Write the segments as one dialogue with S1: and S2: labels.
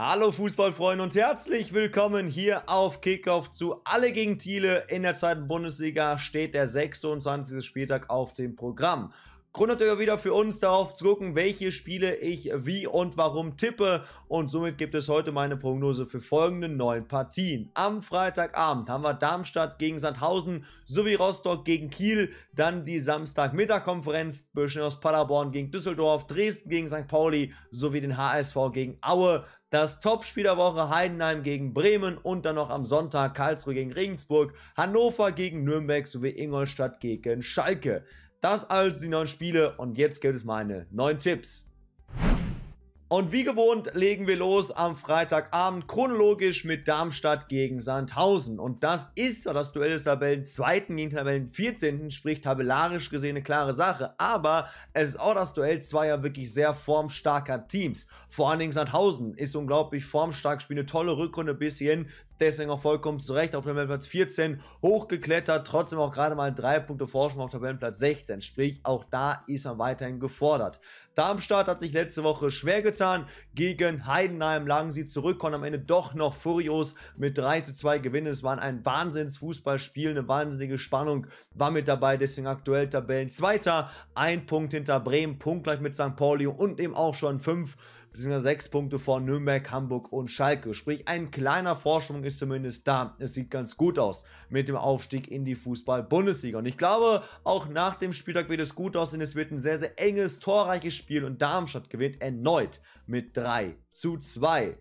S1: Hallo Fußballfreunde und herzlich willkommen hier auf Kickoff zu Alle gegen Thiele. In der zweiten Bundesliga steht der 26. Spieltag auf dem Programm. Grund natürlich wieder für uns darauf zu gucken, welche Spiele ich wie und warum tippe. Und somit gibt es heute meine Prognose für folgende neun Partien. Am Freitagabend haben wir Darmstadt gegen Sandhausen sowie Rostock gegen Kiel. Dann die Samstagmittagkonferenz, Böschen aus Paderborn gegen Düsseldorf, Dresden gegen St. Pauli sowie den HSV gegen Aue das Topspiel der Woche Heidenheim gegen Bremen und dann noch am Sonntag Karlsruhe gegen Regensburg, Hannover gegen Nürnberg sowie Ingolstadt gegen Schalke. Das also die neuen Spiele und jetzt gibt es meine neuen Tipps. Und wie gewohnt legen wir los am Freitagabend chronologisch mit Darmstadt gegen Sandhausen. Und das ist, das Duell des Tabellen 2. gegen Tabellen 14. sprich tabellarisch gesehen eine klare Sache. Aber es ist auch das Duell zweier wirklich sehr formstarker Teams. Vor allen Dingen Sandhausen ist unglaublich formstark, spielt eine tolle Rückrunde bis hierhin, Deswegen auch vollkommen zurecht auf Tabellenplatz 14 hochgeklettert. Trotzdem auch gerade mal drei Punkte Vorsprung auf Tabellenplatz 16. Sprich, auch da ist man weiterhin gefordert. Darmstadt hat sich letzte Woche schwer getan. Gegen Heidenheim lagen sie zurück, konnten am Ende doch noch furios mit 3 zu 2 gewinnen. Es war ein Wahnsinnsfußballspiel, eine wahnsinnige Spannung war mit dabei. Deswegen aktuell Tabellenzweiter. Ein Punkt hinter Bremen, punktgleich mit St. Pauli und eben auch schon 5 beziehungsweise sechs Punkte vor Nürnberg, Hamburg und Schalke. Sprich, ein kleiner Vorsprung ist zumindest da. Es sieht ganz gut aus mit dem Aufstieg in die Fußball-Bundesliga. Und ich glaube, auch nach dem Spieltag wird es gut aussehen. Es wird ein sehr, sehr enges, torreiches Spiel und Darmstadt gewinnt erneut mit 3 zu 2.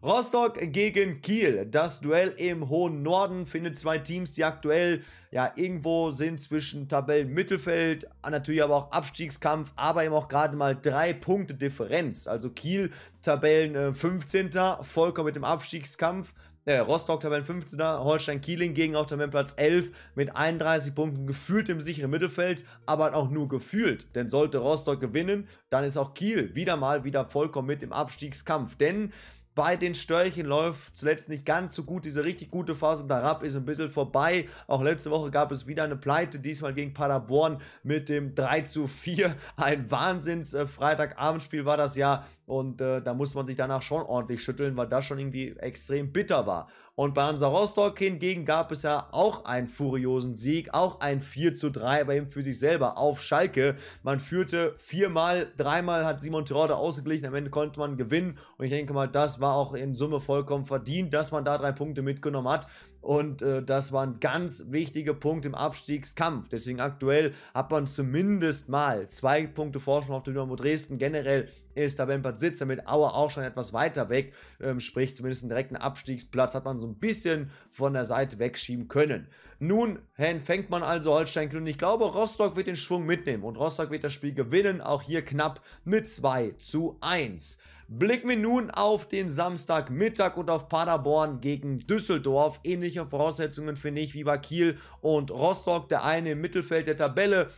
S1: Rostock gegen Kiel. Das Duell im hohen Norden findet zwei Teams, die aktuell ja irgendwo sind zwischen Tabellenmittelfeld, natürlich aber auch Abstiegskampf, aber eben auch gerade mal drei Punkte Differenz. Also Kiel Tabellen 15. Äh, vollkommen mit dem Abstiegskampf. Äh, Rostock Tabellen 15. Holstein Kiel hingegen auch Tabellenplatz 11 mit 31 Punkten gefühlt im sicheren Mittelfeld, aber halt auch nur gefühlt. Denn sollte Rostock gewinnen, dann ist auch Kiel wieder mal wieder vollkommen mit im Abstiegskampf. Denn bei den Störchen läuft zuletzt nicht ganz so gut. Diese richtig gute Phase da Darab ist ein bisschen vorbei. Auch letzte Woche gab es wieder eine Pleite, diesmal gegen Paderborn mit dem 3 zu 4. Ein Wahnsinns äh, Freitagabendspiel war das ja. Und äh, da muss man sich danach schon ordentlich schütteln, weil das schon irgendwie extrem bitter war. Und bei Hansa Rostock hingegen gab es ja auch einen furiosen Sieg, auch ein 4 zu 3 bei ihm für sich selber auf Schalke. Man führte viermal, dreimal hat Simon Terode ausgeglichen, am Ende konnte man gewinnen. Und ich denke mal, das war auch in Summe vollkommen verdient, dass man da drei Punkte mitgenommen hat. Und äh, das war ein ganz wichtiger Punkt im Abstiegskampf. Deswegen aktuell hat man zumindest mal zwei Punkte Vorsprung auf den Dynamo Dresden. Generell ist Tabellenplatz Sitzer mit Auer auch schon etwas weiter weg. Ähm, sprich, zumindest einen direkten Abstiegsplatz hat man so ein bisschen von der Seite wegschieben können. Nun fängt man also Holstein und ich glaube, Rostock wird den Schwung mitnehmen und Rostock wird das Spiel gewinnen. Auch hier knapp mit 2 zu 1. Blicken wir nun auf den Samstagmittag und auf Paderborn gegen Düsseldorf. Ähnliche Voraussetzungen finde ich wie bei Kiel und Rostock. Der eine im Mittelfeld der Tabelle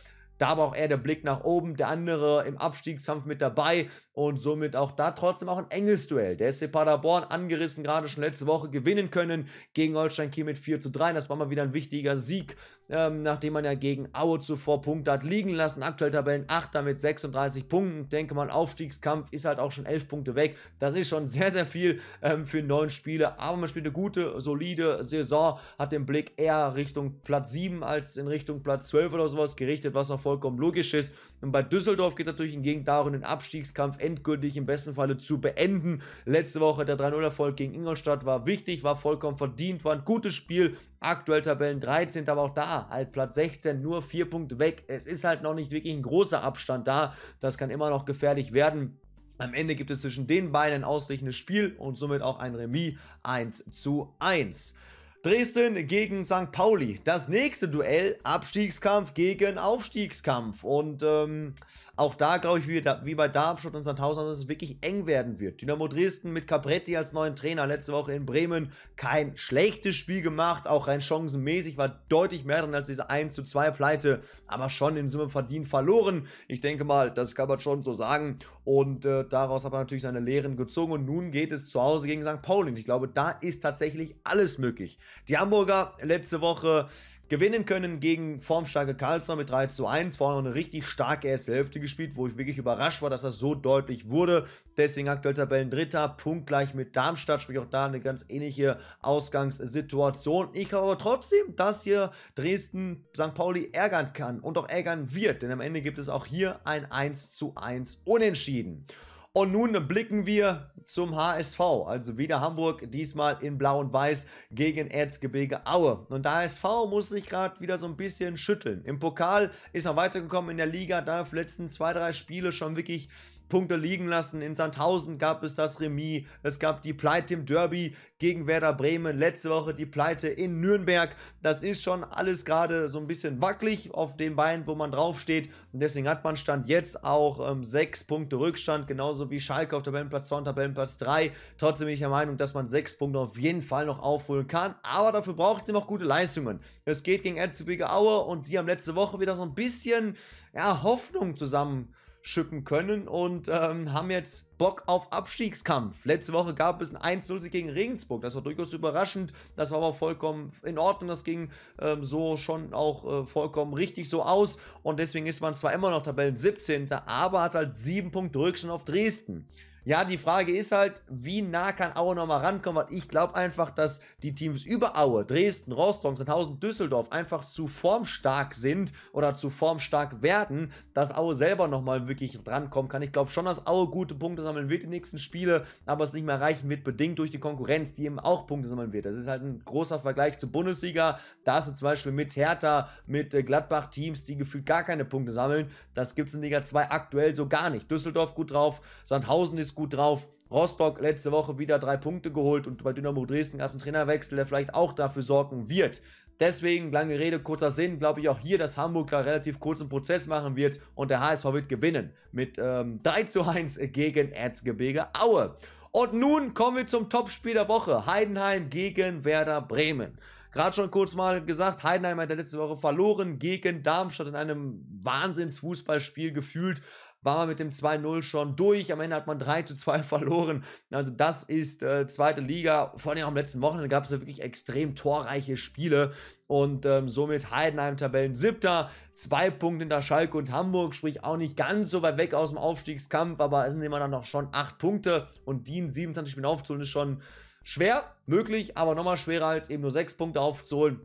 S1: da aber auch eher der Blick nach oben, der andere im Abstiegskampf mit dabei und somit auch da trotzdem auch ein enges Duell. Der SC Paderborn angerissen, gerade schon letzte Woche gewinnen können gegen Holstein Kiel mit 4 zu 3. Das war mal wieder ein wichtiger Sieg, ähm, nachdem man ja gegen Aue zuvor Punkte hat liegen lassen. Aktuell Tabellen 8 mit 36 Punkten. Denke man, Aufstiegskampf ist halt auch schon 11 Punkte weg. Das ist schon sehr, sehr viel ähm, für neun Spiele. Aber man spielt eine gute, solide Saison, hat den Blick eher Richtung Platz 7 als in Richtung Platz 12 oder sowas gerichtet, was auch vor vollkommen logisch ist. Und bei Düsseldorf geht es natürlich hingegen darum, den Abstiegskampf endgültig im besten Falle zu beenden. Letzte Woche der 3-0-Erfolg gegen Ingolstadt war wichtig, war vollkommen verdient, war ein gutes Spiel. Aktuell Tabellen 13, aber auch da halt Platz 16, nur 4 Punkte weg. Es ist halt noch nicht wirklich ein großer Abstand da. Das kann immer noch gefährlich werden. Am Ende gibt es zwischen den beiden ein ausreichendes Spiel und somit auch ein Remis 1 zu 1. Dresden gegen St. Pauli. Das nächste Duell, Abstiegskampf gegen Aufstiegskampf. Und ähm, auch da glaube ich, wie, wie, bei Darmstadt und St. Sandhausen, dass es wirklich eng werden wird. Dynamo Dresden mit Capretti als neuen Trainer letzte Woche in Bremen. Kein schlechtes Spiel gemacht, auch rein chancenmäßig, war deutlich mehr drin als diese 1 zu 2 Pleite. Aber schon in Summe verdient verloren. Ich denke mal, das kann man schon so sagen. Und äh, daraus hat man natürlich seine Lehren gezogen. Und nun geht es zu Hause gegen St. Pauli. Und ich glaube, da ist tatsächlich alles möglich. Die Hamburger letzte Woche gewinnen können gegen formstarke Karlsruhe mit 3 zu 1. Vorne eine richtig starke erste Hälfte gespielt, wo ich wirklich überrascht war, dass das so deutlich wurde. Deswegen aktuell Tabellen Tabellendritter, punktgleich mit Darmstadt, sprich auch da eine ganz ähnliche Ausgangssituation. Ich glaube aber trotzdem, dass hier Dresden St. Pauli ärgern kann und auch ärgern wird, denn am Ende gibt es auch hier ein 1 zu 1 Unentschieden. Und nun blicken wir zum HSV. Also wieder Hamburg, diesmal in Blau und Weiß gegen Erzgebirge Aue. Und der HSV muss sich gerade wieder so ein bisschen schütteln. Im Pokal ist er weitergekommen in der Liga, da auf die letzten zwei, drei Spiele schon wirklich Punkte liegen lassen. In Sandhausen gab es das Remis. Es gab die Pleite im Derby gegen Werder Bremen. Letzte Woche die Pleite in Nürnberg. Das ist schon alles gerade so ein bisschen wackelig auf den Beinen, wo man draufsteht. Und deswegen hat man Stand jetzt auch ähm, sechs Punkte Rückstand, genauso wie Schalke auf Tabellenplatz 2 und Tabellenplatz 3. Trotzdem bin ich der Meinung, dass man sechs Punkte auf jeden Fall noch aufholen kann. Aber dafür braucht es immer auch gute Leistungen. Es geht gegen Erzgebirge Aue und die haben letzte Woche wieder so ein bisschen ja, Hoffnung zusammen schippen können und ähm, haben jetzt Bock auf Abstiegskampf. Letzte Woche gab es ein 1-0 gegen Regensburg. Das war durchaus überraschend. Das war aber vollkommen in Ordnung. Das ging ähm, so schon auch äh, vollkommen richtig so aus. Und deswegen ist man zwar immer noch Tabellen 17. Aber hat halt 7 Punkte Rückstand auf Dresden. Ja, die Frage ist halt, wie nah kann Aue nochmal rankommen? Und ich glaube einfach, dass die Teams über Aue, Dresden, Rostock, Sandhausen, Düsseldorf einfach zu formstark sind oder zu formstark werden, dass Aue selber nochmal wirklich drankommen kann. Ich glaube schon, dass Aue gute Punkte sammeln wird die nächsten Spiele, aber es nicht mehr reichen wird, bedingt durch die Konkurrenz, die eben auch Punkte sammeln wird. Das ist halt ein großer Vergleich zur Bundesliga. Da hast du zum Beispiel mit Hertha, mit äh, Gladbach Teams, die gefühlt gar keine Punkte sammeln. Das gibt es in Liga 2 aktuell so gar nicht. Düsseldorf gut drauf, Sandhausen ist ist gut drauf. Rostock letzte Woche wieder drei Punkte geholt und bei Dynamo Dresden gab es einen Trainerwechsel, der vielleicht auch dafür sorgen wird. Deswegen, lange Rede, kurzer Sinn, glaube ich auch hier, dass Hamburg da relativ kurzen Prozess machen wird und der HSV wird gewinnen mit ähm, 3 zu 1 gegen Erzgebirge Aue. Und nun kommen wir zum Topspiel der Woche, Heidenheim gegen Werder Bremen. Gerade schon kurz mal gesagt, Heidenheim hat letzte Woche verloren gegen Darmstadt in einem Wahnsinnsfußballspiel gefühlt war man mit dem 2-0 schon durch. Am Ende hat man 3 2 verloren. Also das ist äh, zweite Liga. Vor allem am letzten Wochenende gab es ja wirklich extrem torreiche Spiele. Und ähm, somit Heidenheim Tabellen siebter, zwei Punkte hinter Schalke und Hamburg, sprich auch nicht ganz so weit weg aus dem Aufstiegskampf, aber es sind immer dann noch schon acht Punkte und die in 27 Spielen aufzuholen ist schon schwer, möglich, aber nochmal schwerer als eben nur sechs Punkte aufzuholen.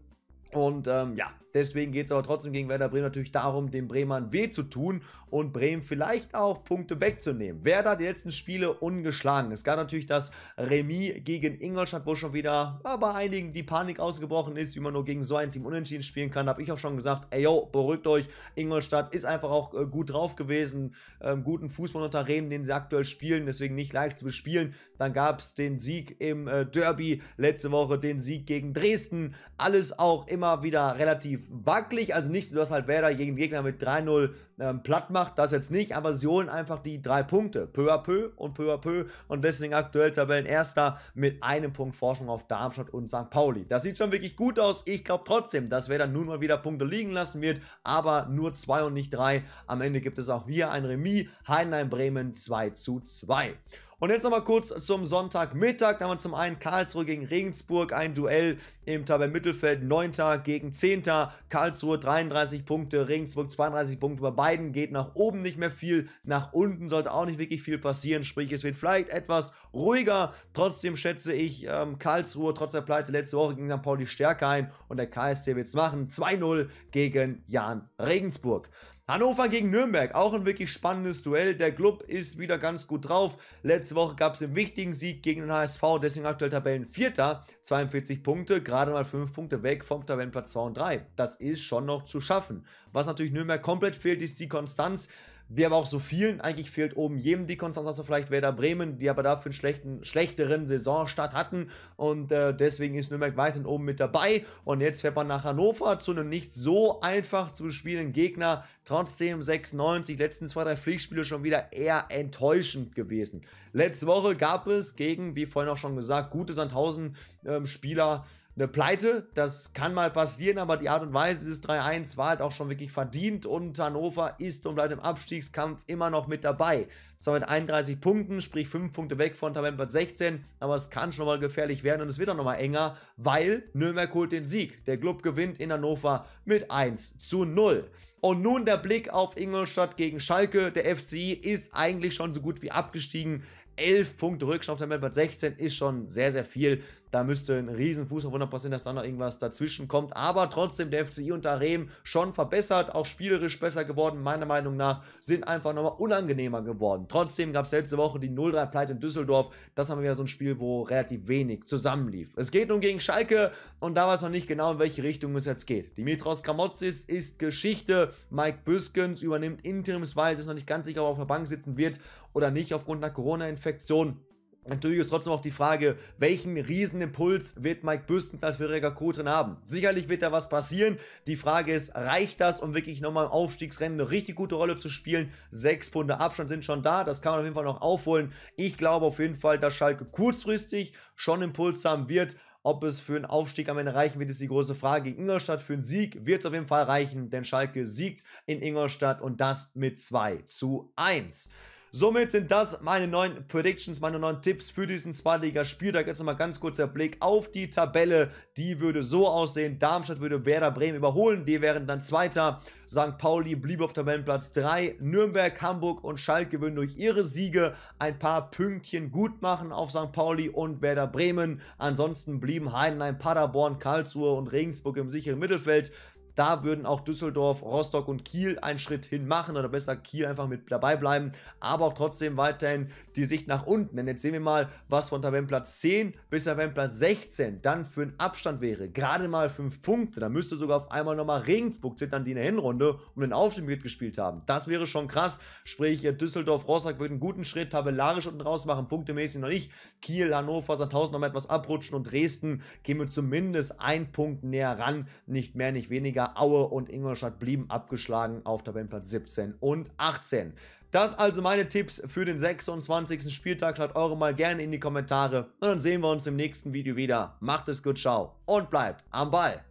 S1: Und ähm, ja, Deswegen geht es aber trotzdem gegen Werder Bremen natürlich darum, den Bremern weh zu tun und Bremen vielleicht auch Punkte wegzunehmen. Werder die letzten Spiele ungeschlagen. Es gab natürlich das Remis gegen Ingolstadt, wo schon wieder bei einigen die Panik ausgebrochen ist, wie man nur gegen so ein Team unentschieden spielen kann. Habe ich auch schon gesagt, ey yo, beruhigt euch. Ingolstadt ist einfach auch äh, gut drauf gewesen. Ähm, guten Fußball unter Remen, den sie aktuell spielen, deswegen nicht leicht zu bespielen. Dann gab es den Sieg im äh, Derby letzte Woche, den Sieg gegen Dresden. Alles auch immer wieder relativ wackelig, also nicht, dass halt Werder jeden Gegner mit 3-0 ähm, platt macht, das jetzt nicht, aber sie holen einfach die drei Punkte, peu à peu und peu à peu und deswegen aktuell Tabellenerster mit einem Punkt Forschung auf Darmstadt und St. Pauli. Das sieht schon wirklich gut aus, ich glaube trotzdem, dass Werder nun mal wieder Punkte liegen lassen wird, aber nur zwei und nicht drei. Am Ende gibt es auch hier ein Remis, Heidenheim-Bremen 2 zu 2. Und jetzt nochmal kurz zum Sonntagmittag. Da haben wir zum einen Karlsruhe gegen Regensburg, ein Duell im Tabellenmittelfeld. 9. gegen 10. Karlsruhe 33 Punkte, Regensburg 32 Punkte. Bei beiden geht nach oben nicht mehr viel. Nach unten sollte auch nicht wirklich viel passieren. Sprich, es wird vielleicht etwas ruhiger. Trotzdem schätze ich ähm, Karlsruhe trotz der Pleite letzte Woche gegen St. Pauli stärker ein. Und der KSC wird es machen. 2-0 gegen Jan Regensburg. Hannover gegen Nürnberg, auch ein wirklich spannendes Duell. Der Club ist wieder ganz gut drauf. Letzte Woche gab es einen wichtigen Sieg gegen den HSV, deswegen aktuell Tabellenvierter, 42 Punkte, gerade mal 5 Punkte weg vom Tabellenplatz 2 und 3. Das ist schon noch zu schaffen. Was natürlich Nürnberg komplett fehlt, ist die Konstanz wie aber auch so vielen. Eigentlich fehlt oben jedem die Konstanz, also vielleicht Werder Bremen, die aber dafür einen schlechten, schlechteren Saisonstart hatten. Und äh, deswegen ist Nürnberg weiterhin oben mit dabei. Und jetzt fährt man nach Hannover zu einem nicht so einfach zu spielenden Gegner. Trotzdem 96, letzten zwei, drei Pflichtspiele schon wieder eher enttäuschend gewesen. Letzte Woche gab es gegen, wie vorhin auch schon gesagt, gute Sandhausen-Spieler. Ähm, eine Pleite, das kann mal passieren, aber die Art und Weise des 3-1 war halt auch schon wirklich verdient und Hannover ist und bleibt im Abstiegskampf immer noch mit dabei. Zwar mit 31 Punkten, sprich 5 Punkte weg von Tabellenplatz 16, aber es kann schon mal gefährlich werden und es wird auch nochmal enger, weil Nürnberg holt den Sieg. Der Club gewinnt in Hannover mit 1 zu 0. Und nun der Blick auf Ingolstadt gegen Schalke. Der FCI ist eigentlich schon so gut wie abgestiegen. 11 Punkte Rückstand auf Tabellenplatz 16 ist schon sehr, sehr viel. Da müsste ein Riesenfuß auf 100 Prozent, dass da noch irgendwas dazwischen kommt. Aber trotzdem der FCI unter Rehm schon verbessert, auch spielerisch besser geworden, meiner Meinung nach, sind einfach nochmal unangenehmer geworden. Trotzdem gab es letzte Woche die 0-3-Pleite in Düsseldorf. Das haben wir wieder so ein Spiel, wo relativ wenig zusammenlief. Es geht nun gegen Schalke und da weiß man nicht genau, in welche Richtung es jetzt geht. Dimitros Gramotzis ist Geschichte. Mike Büskens übernimmt interimsweise, ist noch nicht ganz sicher, ob er auf der Bank sitzen wird oder nicht aufgrund einer Corona-Infektion. Natürlich ist trotzdem auch die Frage, welchen Riesenimpuls wird Mike Büstens als vorheriger co haben? Sicherlich wird da was passieren. Die Frage ist, reicht das, um wirklich nochmal im Aufstiegsrennen eine richtig gute Rolle zu spielen? Sechs Punkte Abstand sind schon da, das kann man auf jeden Fall noch aufholen. Ich glaube auf jeden Fall, dass Schalke kurzfristig schon Impuls haben wird. Ob es für einen Aufstieg am Ende reichen wird, ist die große Frage. Ingolstadt für einen Sieg wird es auf jeden Fall reichen, denn Schalke siegt in Ingolstadt und das mit 2 zu 1. Somit sind das meine neuen Predictions, meine neuen Tipps für diesen Zweitliga-Spieltag. Jetzt nochmal ganz kurz der Blick auf die Tabelle. Die würde so aussehen. Darmstadt würde Werder Bremen überholen. Die wären dann Zweiter. St. Pauli blieb auf Tabellenplatz 3. Nürnberg, Hamburg und Schalke würden durch ihre Siege ein paar Pünktchen gut machen auf St. Pauli und Werder Bremen. Ansonsten blieben Heidenheim, Paderborn, Karlsruhe und Regensburg im sicheren Mittelfeld. Da würden auch Düsseldorf, Rostock und Kiel einen Schritt hin machen oder besser Kiel einfach mit dabei bleiben, aber auch trotzdem weiterhin die Sicht nach unten. Denn jetzt sehen wir mal, was von Tabellenplatz 10 bis Tabellenplatz 16 dann für ein Abstand wäre. Gerade mal 5 Punkte. Da müsste sogar auf einmal nochmal Regensburg zittern, die in der Hinrunde um den Aufstieg mitgespielt haben. Das wäre schon krass. Sprich, Düsseldorf, Rostock würden einen guten Schritt tabellarisch unten raus machen, punktemäßig noch nicht. Kiel, Hannover, Sandhausen mal etwas abrutschen und Dresden käme zumindest einen Punkt näher ran. Nicht mehr, nicht weniger Aue und Ingolstadt blieben abgeschlagen auf Tabellenplatz 17 und 18. Das also meine Tipps für den 26. Spieltag. Schreibt eure mal gerne in die Kommentare. Und dann sehen wir uns im nächsten Video wieder. Macht es gut, ciao und bleibt am Ball.